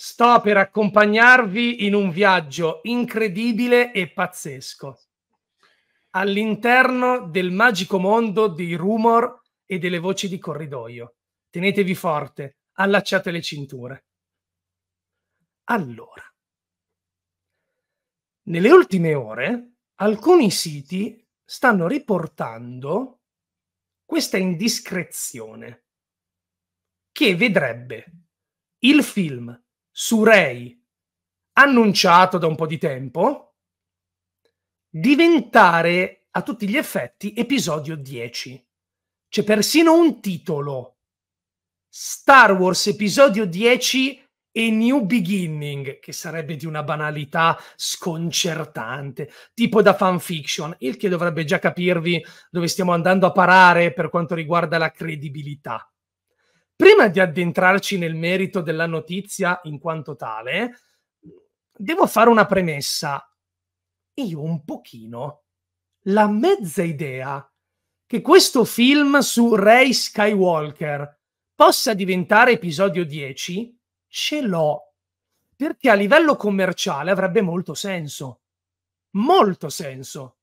Sto per accompagnarvi in un viaggio incredibile e pazzesco all'interno del magico mondo dei rumor e delle voci di corridoio. Tenetevi forte, allacciate le cinture. Allora, nelle ultime ore alcuni siti stanno riportando questa indiscrezione che vedrebbe il film su Ray, annunciato da un po' di tempo, diventare a tutti gli effetti episodio 10. C'è persino un titolo. Star Wars episodio 10 e New Beginning, che sarebbe di una banalità sconcertante, tipo da fanfiction, il che dovrebbe già capirvi dove stiamo andando a parare per quanto riguarda la credibilità prima di addentrarci nel merito della notizia in quanto tale, devo fare una premessa. Io un pochino la mezza idea che questo film su Ray Skywalker possa diventare episodio 10 ce l'ho, perché a livello commerciale avrebbe molto senso. Molto senso.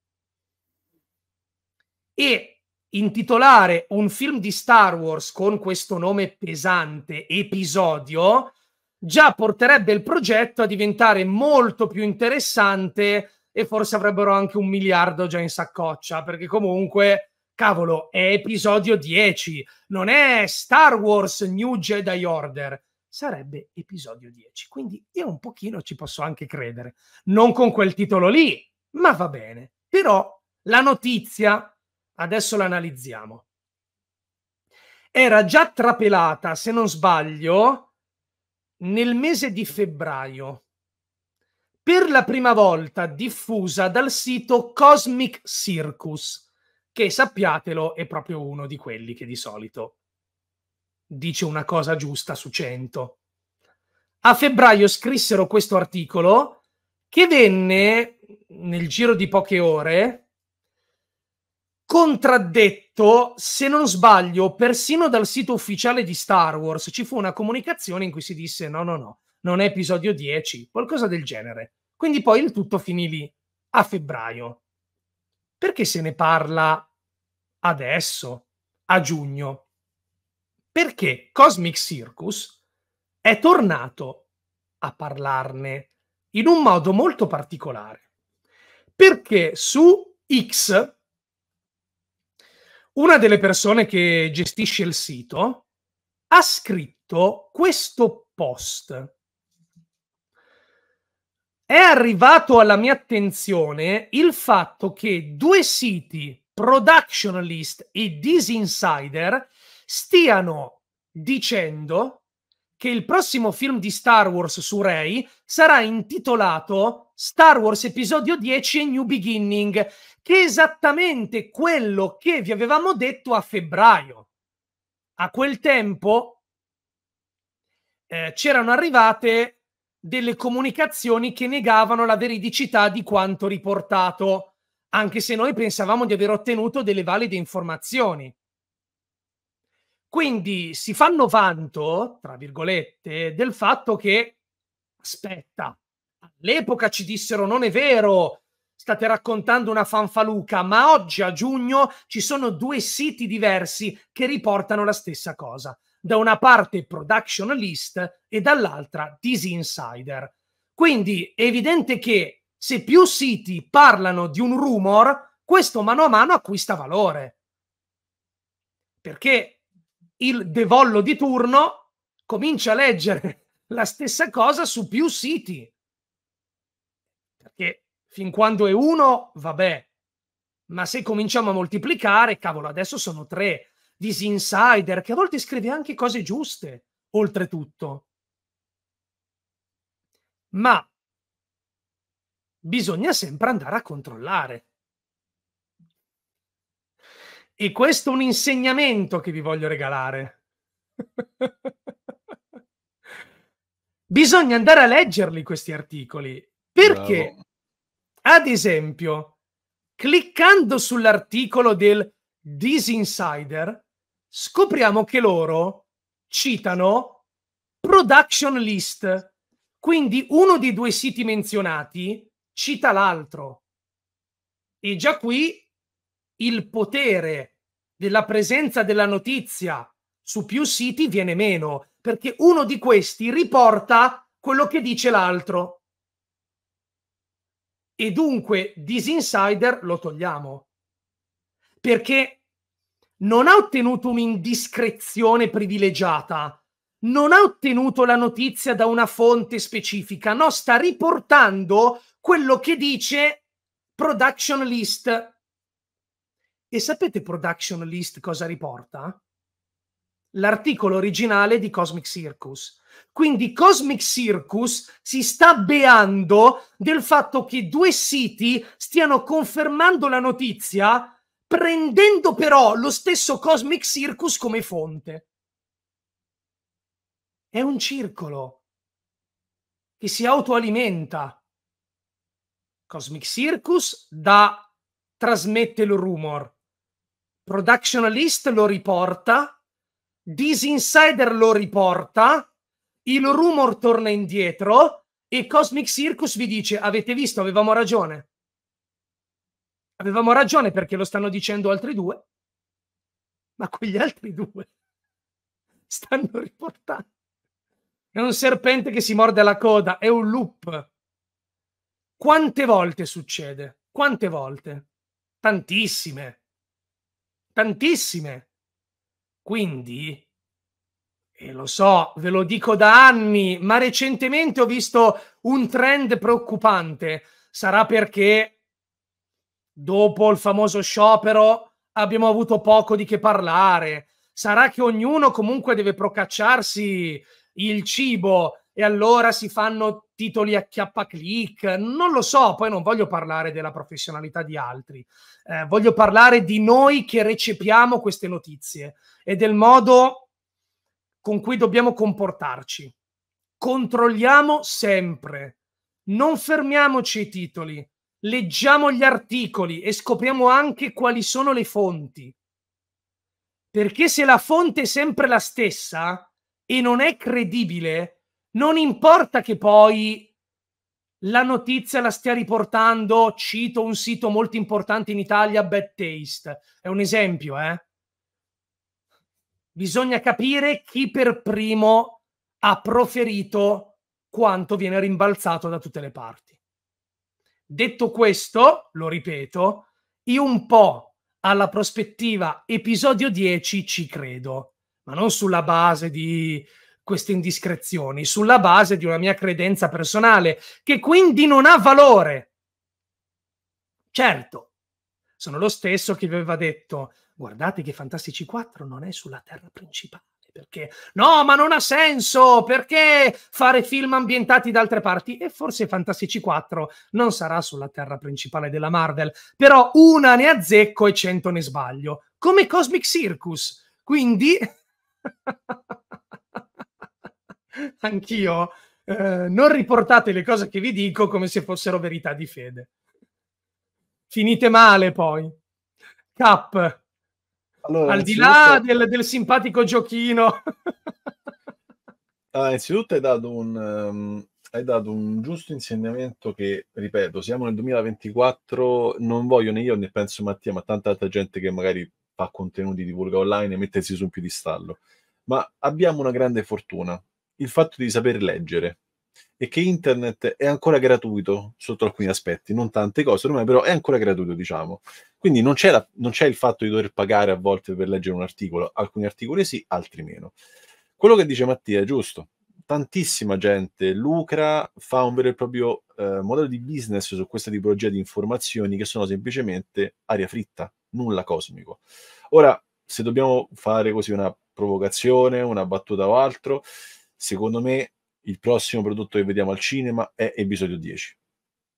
E intitolare un film di Star Wars con questo nome pesante, episodio, già porterebbe il progetto a diventare molto più interessante e forse avrebbero anche un miliardo già in saccoccia, perché comunque, cavolo, è episodio 10, non è Star Wars New Jedi Order, sarebbe episodio 10. Quindi io un pochino ci posso anche credere, non con quel titolo lì, ma va bene. Però la notizia Adesso l'analizziamo. Era già trapelata, se non sbaglio, nel mese di febbraio, per la prima volta diffusa dal sito Cosmic Circus, che sappiatelo è proprio uno di quelli che di solito dice una cosa giusta su 100. A febbraio scrissero questo articolo che venne nel giro di poche ore contraddetto, se non sbaglio, persino dal sito ufficiale di Star Wars. Ci fu una comunicazione in cui si disse no, no, no, non è episodio 10, qualcosa del genere. Quindi poi il tutto finì lì, a febbraio. Perché se ne parla adesso, a giugno? Perché Cosmic Circus è tornato a parlarne in un modo molto particolare. Perché su X, una delle persone che gestisce il sito ha scritto questo post. È arrivato alla mia attenzione il fatto che due siti, Production List e Disinsider, stiano dicendo che il prossimo film di Star Wars su Ray sarà intitolato Star Wars Episodio 10 e New Beginning, che è esattamente quello che vi avevamo detto a febbraio. A quel tempo eh, c'erano arrivate delle comunicazioni che negavano la veridicità di quanto riportato, anche se noi pensavamo di aver ottenuto delle valide informazioni. Quindi si fanno vanto, tra virgolette, del fatto che, aspetta, All'epoca ci dissero non è vero, state raccontando una fanfaluca, ma oggi a giugno ci sono due siti diversi che riportano la stessa cosa. Da una parte Production List e dall'altra Disinsider. Quindi è evidente che se più siti parlano di un rumor, questo mano a mano acquista valore. Perché il devollo di turno comincia a leggere la stessa cosa su più siti Fin quando è uno, vabbè. Ma se cominciamo a moltiplicare, cavolo, adesso sono tre. This Insider, che a volte scrive anche cose giuste, oltretutto. Ma bisogna sempre andare a controllare. E questo è un insegnamento che vi voglio regalare. Bisogna andare a leggerli questi articoli perché Bravo. Ad esempio, cliccando sull'articolo del Disinsider, scopriamo che loro citano production list. Quindi uno dei due siti menzionati cita l'altro. E già qui il potere della presenza della notizia su più siti viene meno, perché uno di questi riporta quello che dice l'altro. E dunque Disinsider lo togliamo perché non ha ottenuto un'indiscrezione privilegiata, non ha ottenuto la notizia da una fonte specifica, no, sta riportando quello che dice production list. E sapete production list cosa riporta? L'articolo originale di Cosmic Circus. Quindi Cosmic Circus si sta beando del fatto che due siti stiano confermando la notizia, prendendo però lo stesso Cosmic Circus come fonte. È un circolo che si autoalimenta. Cosmic Circus da trasmette il rumor, Productionalist lo riporta, Disinsider lo riporta, il rumor torna indietro e Cosmic Circus vi dice avete visto, avevamo ragione. Avevamo ragione perché lo stanno dicendo altri due, ma quegli altri due stanno riportando. È un serpente che si morde la coda, è un loop. Quante volte succede? Quante volte? Tantissime. Tantissime. Quindi e lo so, ve lo dico da anni, ma recentemente ho visto un trend preoccupante. Sarà perché dopo il famoso sciopero abbiamo avuto poco di che parlare. Sarà che ognuno comunque deve procacciarsi il cibo e allora si fanno titoli a chiappa click. Non lo so, poi non voglio parlare della professionalità di altri. Eh, voglio parlare di noi che recepiamo queste notizie e del modo con cui dobbiamo comportarci. Controlliamo sempre. Non fermiamoci ai titoli. Leggiamo gli articoli e scopriamo anche quali sono le fonti. Perché se la fonte è sempre la stessa e non è credibile, non importa che poi la notizia la stia riportando, cito un sito molto importante in Italia, Bad Taste, è un esempio, eh? bisogna capire chi per primo ha proferito quanto viene rimbalzato da tutte le parti. Detto questo, lo ripeto, io un po' alla prospettiva episodio 10 ci credo, ma non sulla base di queste indiscrezioni, sulla base di una mia credenza personale, che quindi non ha valore. Certo, sono lo stesso che vi aveva detto guardate che Fantastici 4 non è sulla terra principale. Perché no, ma non ha senso! Perché fare film ambientati da altre parti? E forse Fantastici 4 non sarà sulla terra principale della Marvel, però una ne azzecco e cento ne sbaglio, come Cosmic Circus. Quindi anch'io eh, non riportate le cose che vi dico come se fossero verità di fede. Finite male poi. Cap, allora, Al di là del, del simpatico giochino. ah, innanzitutto hai dato, un, um, hai dato un giusto insegnamento che, ripeto, siamo nel 2024, non voglio né io né penso Mattia, ma tanta altra gente che magari fa contenuti, di vulga online e mettersi su un piedistallo. Ma abbiamo una grande fortuna, il fatto di saper leggere è che internet è ancora gratuito sotto alcuni aspetti, non tante cose ormai, però è ancora gratuito, diciamo. Quindi non c'è, la, non c'è il fatto di dover pagare a volte per leggere un articolo, alcuni articoli sì, altri meno. Quello che dice Mattia è giusto, tantissima gente lucra, fa un vero e proprio eh, modello di business su questa tipologia di informazioni che sono semplicemente aria fritta, nulla cosmico. Ora, se dobbiamo fare così una provocazione, una battuta o altro, secondo me il prossimo prodotto che vediamo al cinema è episodio 10,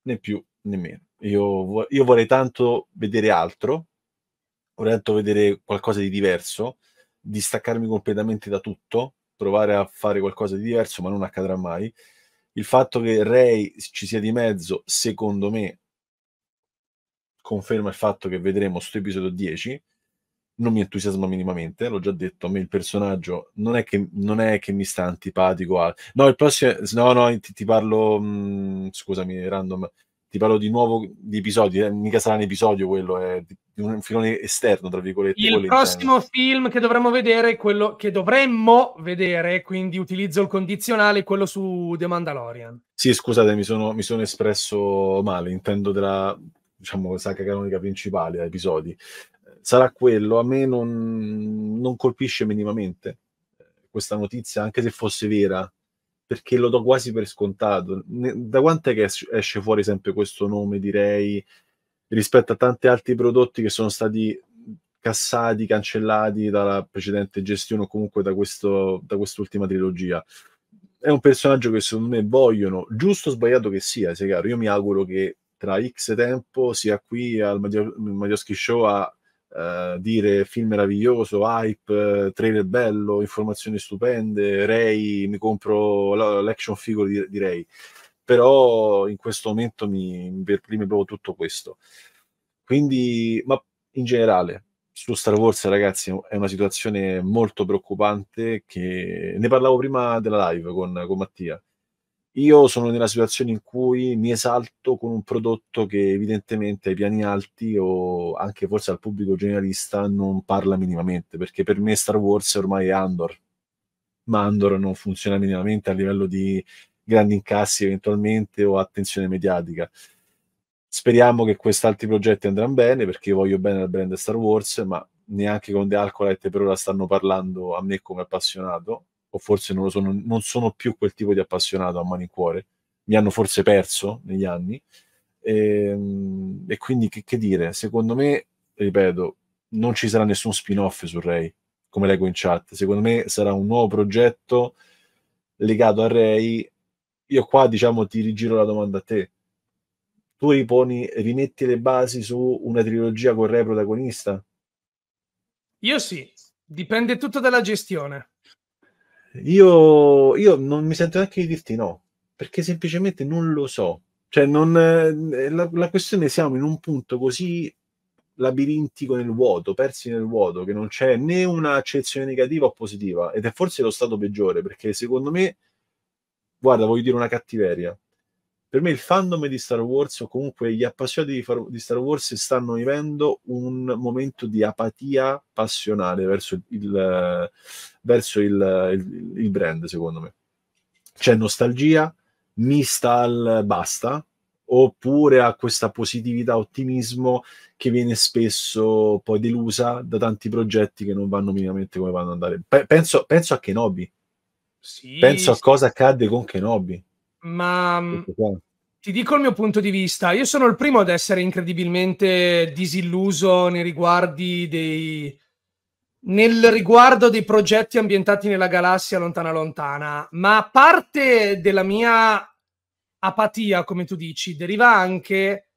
né più né meno. Io, io vorrei tanto vedere altro, vorrei tanto vedere qualcosa di diverso, distaccarmi completamente da tutto, provare a fare qualcosa di diverso, ma non accadrà mai. Il fatto che Ray ci sia di mezzo, secondo me, conferma il fatto che vedremo questo episodio 10 non mi entusiasma minimamente, l'ho già detto, a me il personaggio non è che, non è che mi sta antipatico. No, il prossimo... No, no, ti, ti parlo... Mh, mm, scusami, random. Ti parlo di nuovo di episodi, eh, mica sarà un episodio quello, è di, un filone esterno, tra virgolette. Il prossimo film che dovremmo vedere, quello che dovremmo vedere, quindi utilizzo il condizionale, quello su The Mandalorian. Sì, scusate, mi sono, mi sono espresso male, intendo della diciamo, saga canonica principale, episodi sarà quello. A me non, non colpisce minimamente eh, questa notizia, anche se fosse vera, perché lo do quasi per scontato. Da quant'è che esce fuori sempre questo nome, direi, rispetto a tanti altri prodotti che sono stati cassati, cancellati dalla precedente gestione o comunque da, questo, da quest'ultima trilogia. È un personaggio che secondo me vogliono, giusto o sbagliato che sia, sia chiaro. Io mi auguro che tra X tempo sia qui al Madio- Show a eh, dire film meraviglioso, hype, eh, trailer bello, informazioni stupende, Ray, mi compro l'action figure di, di Ray. Però in questo momento mi, mi perprime proprio tutto questo. Quindi, ma in generale, su Star Wars, ragazzi, è una situazione molto preoccupante. Che... Ne parlavo prima della live con, con Mattia. Io sono nella situazione in cui mi esalto con un prodotto che evidentemente ai piani alti o anche forse al pubblico generalista non parla minimamente, perché per me Star Wars ormai è Andor, ma Andor non funziona minimamente a livello di grandi incassi eventualmente o attenzione mediatica. Speriamo che questi altri progetti andranno bene perché io voglio bene al brand Star Wars, ma neanche con The Alcolite per ora stanno parlando a me come appassionato o forse non, sono, non sono più quel tipo di appassionato a mani in cuore, mi hanno forse perso negli anni. E, ehm, e quindi che, che, dire, secondo me, ripeto, non ci sarà nessun spin-off su Ray, come leggo in chat, secondo me sarà un nuovo progetto legato a Ray. Io qua diciamo ti rigiro la domanda a te. Tu riponi, rimetti le basi su una trilogia con Ray protagonista? Io sì, dipende tutto dalla gestione. Io, io non mi sento neanche di dirti no, perché semplicemente non lo so. Cioè, non, eh, la, la questione siamo in un punto così labirintico nel vuoto, persi nel vuoto, che non c'è né un'accezione negativa o positiva, ed è forse lo stato peggiore, perché secondo me, guarda, voglio dire una cattiveria, per me il fandom di Star Wars o comunque gli appassionati di, far- di Star Wars stanno vivendo un momento di apatia passionale verso il, verso il, il, il brand, secondo me. C'è nostalgia mista al basta, oppure a questa positività, ottimismo che viene spesso poi delusa da tanti progetti che non vanno minimamente come vanno ad andare. Pe- penso, penso, a Kenobi. Sì, penso a cosa accadde con Kenobi ma mm, ti dico il mio punto di vista. Io sono il primo ad essere incredibilmente disilluso nei riguardi dei nel riguardo dei progetti ambientati nella galassia lontana lontana, ma parte della mia apatia, come tu dici, deriva anche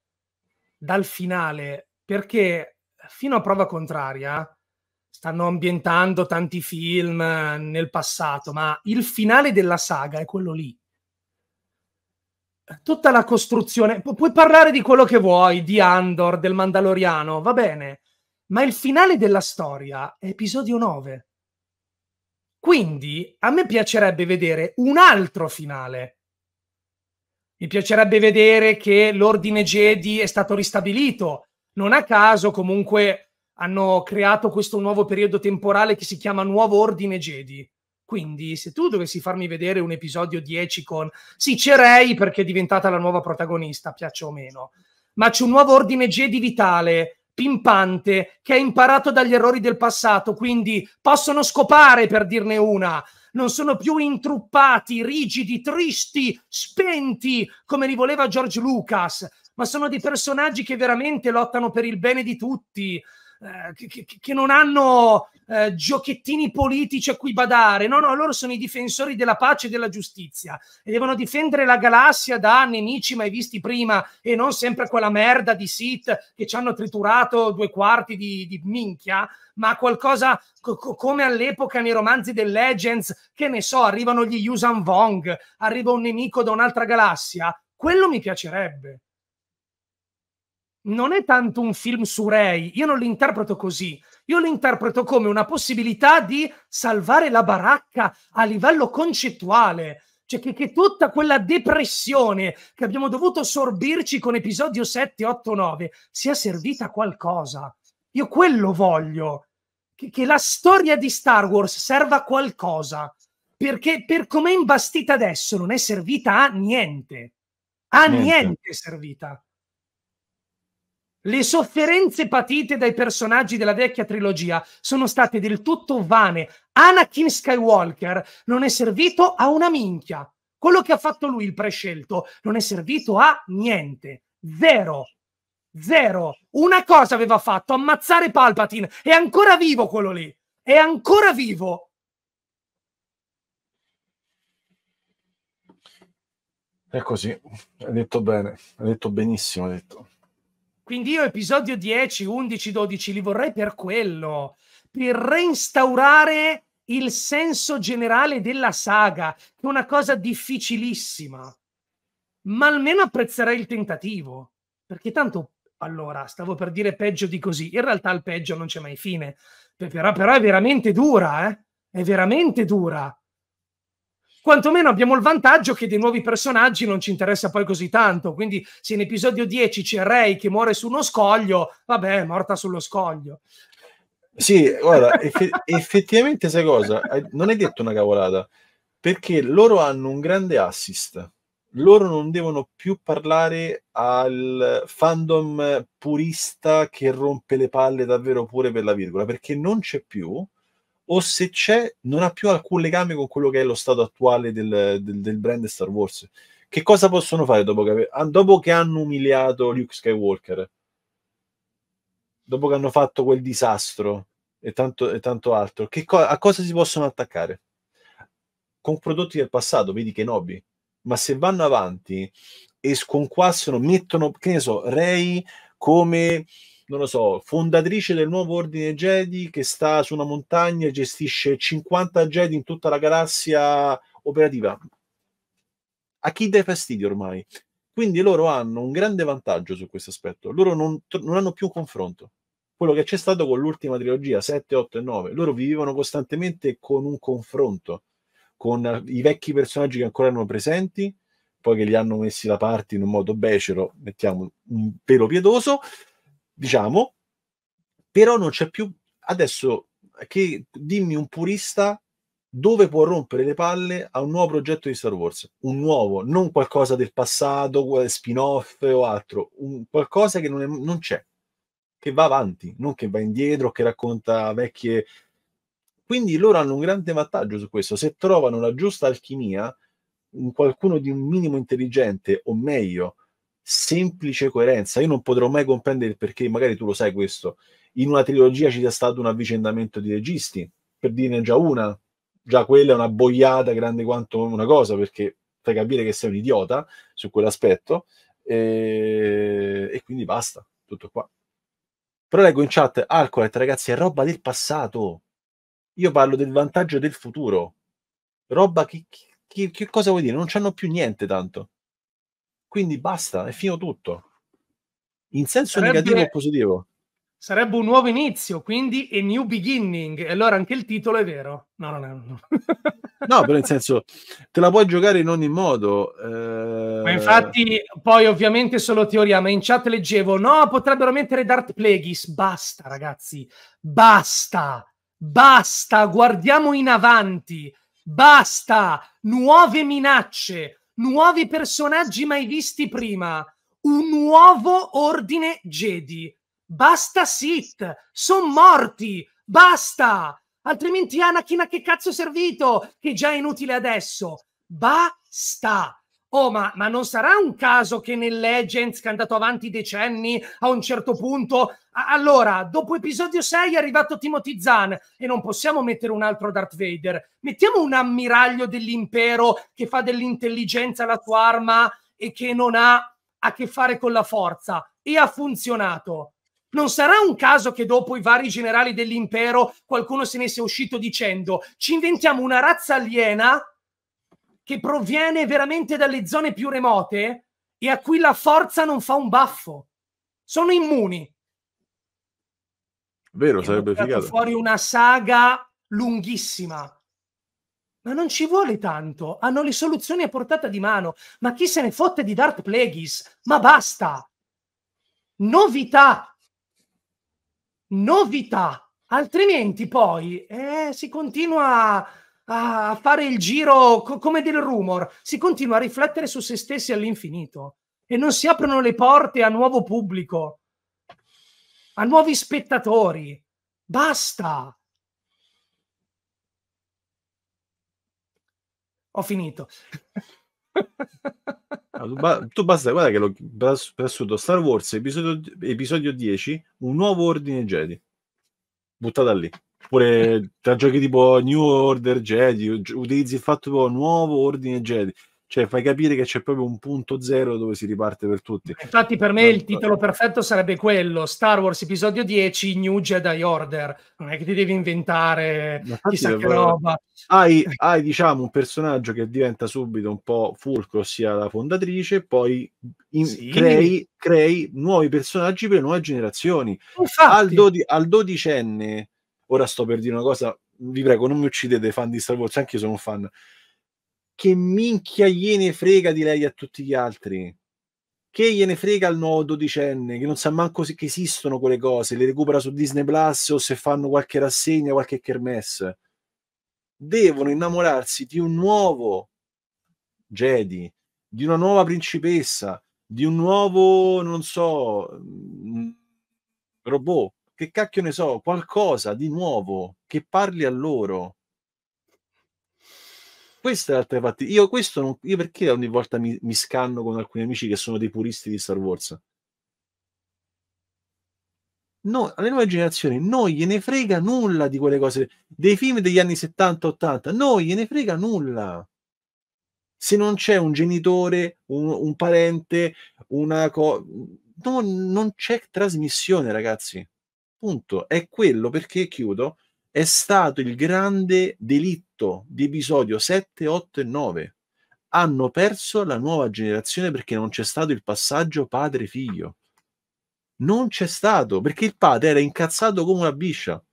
dal finale, perché fino a prova contraria stanno ambientando tanti film nel passato, ma il finale della saga è quello lì tutta la costruzione. Pu- puoi parlare di quello che vuoi, di Andor, del Mandaloriano, va bene, ma il finale della storia è episodio 9. Quindi a me piacerebbe vedere un altro finale. Mi piacerebbe vedere che l'ordine Jedi è stato ristabilito. Non a caso, comunque, hanno creato questo nuovo periodo temporale che si chiama Nuovo Ordine Jedi quindi se tu dovessi farmi vedere un episodio 10 con sì, c'è Rey perché è diventata la nuova protagonista, piaccia o meno, ma c'è un nuovo ordine Jedi vitale, pimpante, che ha imparato dagli errori del passato, quindi possono scopare per dirne una. Non sono più intruppati, rigidi, tristi, spenti come li voleva George Lucas, ma sono dei personaggi che veramente lottano per il bene di tutti. Eh, che, che, non hanno eh, giochettini politici a cui badare. No, no, loro sono i difensori della pace e della giustizia e devono difendere la galassia da nemici mai visti prima e non sempre quella merda di Sith che ci hanno triturato due quarti di, di minchia, ma qualcosa co- co- come all'epoca nei romanzi del Legends, che ne so, arrivano gli Yusan Vong, arriva un nemico da un'altra galassia. Quello mi piacerebbe non è tanto un film su Ray, io non lo interpreto così, io lo interpreto come una possibilità di salvare la baracca a livello concettuale, cioè che, che, tutta quella depressione che abbiamo dovuto sorbirci con episodio 7, 8, 9 sia servita a qualcosa. Io quello voglio, che, che la storia di Star Wars serva a qualcosa, perché per come è imbastita adesso non è servita a niente. A niente, niente è servita. Le sofferenze patite dai personaggi della vecchia trilogia sono state del tutto vane. Anakin Skywalker non è servito a una minchia. Quello che ha fatto lui, il prescelto, non è servito a niente. Zero. Zero. Una cosa aveva fatto, ammazzare Palpatine. È ancora vivo quello lì. È ancora vivo. È così. Ha detto bene. Ha detto benissimo. Ha detto. Quindi io episodio 10, 11, 12 li vorrei per quello, per reinstaurare il senso generale della saga, che è una cosa difficilissima. Ma almeno apprezzerei il tentativo, perché tanto allora, stavo per dire peggio di così. In realtà il peggio non c'è mai fine. Però, però è veramente dura, eh? È veramente dura quantomeno abbiamo il vantaggio che dei nuovi personaggi non ci interessa poi così tanto. Quindi, se in episodio 10 c'è Ray che muore su uno scoglio, vabbè, è morta sullo scoglio. Sì, guarda, eff- effettivamente, sai cosa? Eh, non hai detto una cavolata perché loro hanno un grande assist. Loro non devono più parlare al fandom purista che rompe le palle davvero pure per la virgola, perché non c'è più o se c'è non ha più alcun legame con quello che è lo stato attuale del, del, del brand Star Wars. Che cosa possono fare dopo che, ah, dopo che hanno umiliato Luke Skywalker? Dopo che hanno fatto quel disastro e tanto, e tanto altro, che co- a cosa si possono attaccare? Con prodotti del passato, vedi che Kenobi, ma se vanno avanti e sconquassano, mettono, che ne so, Rey come non lo so, fondatrice del nuovo ordine Jedi che sta su una montagna e gestisce 50 Jedi in tutta la galassia operativa. A chi dai fastidio ormai? Quindi loro hanno un grande vantaggio su questo aspetto. Loro non, non hanno più un confronto. Quello che c'è stato con l'ultima trilogia 7, 8 e 9, loro vivevano costantemente con un confronto con i vecchi personaggi che ancora erano presenti, poi che li hanno messi da parte in un modo becero, mettiamo un pelo pietoso, diciamo, però non c'è più adesso che dimmi un purista dove può rompere le palle a un nuovo progetto di Star Wars, un nuovo, non qualcosa del passato, spin-off o altro, un, qualcosa che non, è, non c'è, che va avanti, non che va indietro, che racconta vecchie... Quindi loro hanno un grande vantaggio su questo, se trovano la giusta alchimia, qualcuno di un minimo intelligente, o meglio, semplice coerenza. Io non potrò mai comprendere perché, magari tu lo sai questo, in una trilogia ci sia stato un avvicendamento di registi, per dirne già una, già quella è una boiata grande quanto una cosa, perché fai capire che sei un idiota su quell'aspetto, e, eh, e quindi basta, tutto qua. Però leggo in chat, Alcolet, ragazzi, è roba del passato. Io parlo del vantaggio del futuro. Roba che, che, che cosa vuol dire? Non c'hanno più niente tanto quindi basta, è finito tutto. In senso sarebbe, negativo o positivo? Sarebbe un nuovo inizio, quindi a new beginning. E allora anche il titolo è vero. No, no, no. no, però nel senso, te la puoi giocare in ogni modo. Eh... Ma infatti, poi ovviamente solo teoria, ma in chat leggevo, no, potrebbero mettere Dart Plagueis. Basta, ragazzi, basta, basta, guardiamo in avanti, basta, nuove minacce, nuovi personaggi mai visti prima, un nuovo ordine Jedi. Basta Sith, sono morti, basta! Altrimenti Anakin a che cazzo è servito? Che già è inutile adesso. Basta! Oh, ma, ma, non sarà un caso che nel Legends, che è andato avanti decenni, a un certo punto, a- allora, dopo episodio 6 è arrivato Timothy Zahn e non possiamo mettere un altro Darth Vader. Mettiamo un ammiraglio dell'impero che fa dell'intelligenza la tua arma e che non ha a che fare con la forza. E ha funzionato. Non sarà un caso che dopo i vari generali dell'impero qualcuno se ne sia uscito dicendo ci inventiamo una razza aliena che proviene veramente dalle zone più remote e a cui la forza non fa un baffo. Sono immuni. Vero, e sarebbe figato. fuori una saga lunghissima. Ma non ci vuole tanto, hanno le soluzioni a portata di mano. Ma chi se ne fotte di Dark Plagueis? Ma basta! Novità! Novità! Altrimenti poi eh, si continua a fare il giro co- come del rumor, si continua a riflettere su se stessi all'infinito e non si aprono le porte a nuovo pubblico, a nuovi spettatori. Basta. Ho finito. tu, basta, guarda che l'ho prassuto Star Wars episodio, episodio 10, un nuovo ordine Jedi. Buttata lì. Oppure tra giochi tipo New Order Jedi, utilizzi il fatto tipo nuovo ordine Jedi. Cioè, fai capire che c'è proprio un punto zero dove si riparte per tutti. Infatti, per me il titolo perfetto sarebbe quello: Star Wars Episodio 10 New Jedi Order. Non è che ti devi inventare chissà che roba. Hai, hai, diciamo, un personaggio che diventa subito un po' fulcro, ossia la fondatrice, poi in, sì. crei, crei, nuovi personaggi per nuove generazioni. Infatti. Al, dodi, al dodicenne ora sto per dire una cosa, vi prego, non mi uccidete fan di Star Wars, anche io sono un fan. Che minchia gliene frega di lei a tutti gli altri? Che gliene frega al nuovo dodicenne che non sa manco se esistono quelle cose, le recupera su Disney Plus o se fanno qualche rassegna, qualche kermesse. Devono innamorarsi di un nuovo Jedi, di una nuova principessa, di un nuovo, non so, mm, robot che cacchio ne so, qualcosa di nuovo che parli a loro. Questa è l'altra parte. Io, questo non, io perché ogni volta mi, mi scanno con alcuni amici che sono dei puristi di Star Wars? No, alle nuove generazioni non gliene frega nulla di quelle cose, dei film degli anni 70-80, non gliene frega nulla. Se non c'è un genitore, un, un parente, una cosa... No, non c'è trasmissione, ragazzi. Punto. È quello perché, chiudo, è stato il grande delitto di episodio 7, 8 e 9. Hanno perso la nuova generazione perché non c'è stato il passaggio padre-figlio. Non c'è stato perché il padre era incazzato come una biscia.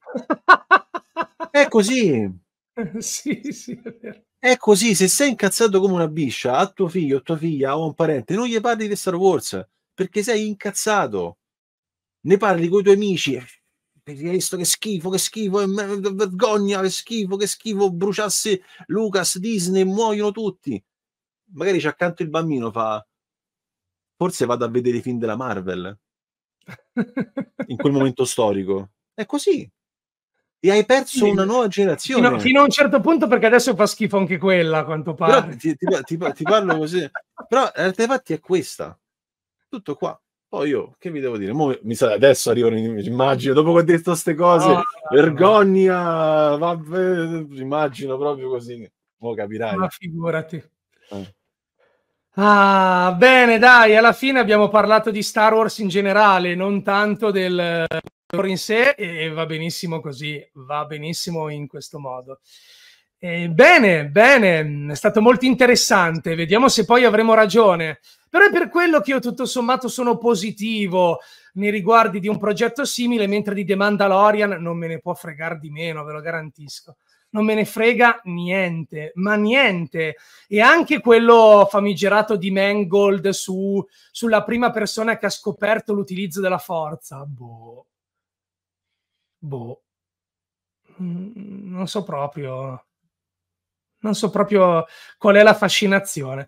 è così. sì, sì, è vero. È così, se sei incazzato come una biscia a tuo figlio, a tua figlia o a un parente, non gli parli di Star Wars perché sei incazzato ne parli con i tuoi amici perché hai visto che schifo, che schifo, vergogna, che schifo, che schifo, bruciasse Lucas, Disney, muoiono tutti. Magari c'è accanto il bambino, fa, forse vado a vedere i film della Marvel in quel momento storico. È così. E hai perso una nuova generazione. Fino, fino, a un certo punto, perché adesso fa schifo anche quella, a quanto pare. Però ti, ti, ti, ti parlo così. Però la realtà è questa. Tutto qua. Poi oh, io, che vi devo dire? Mo, mi sa, adesso arrivano immagino, dopo che ho detto queste cose, no, vergogna, no. vabbè, immagino proprio così. Mo capirai. Ma figurati. Eh. Ah, bene, dai, alla fine abbiamo parlato di Star Wars in generale, non tanto del in sé e va benissimo così, va benissimo in questo modo. Eh, bene, bene, è stato molto interessante, vediamo se poi avremo ragione. Però è per quello che io tutto sommato sono positivo nei riguardi di un progetto simile, mentre di The Mandalorian non me ne può fregare di meno, ve lo garantisco. Non me ne frega niente, ma niente. E anche quello famigerato di Mangold su, sulla prima persona che ha scoperto l'utilizzo della forza. Boh. Boh. Mm, non so proprio non so proprio qual è la fascinazione.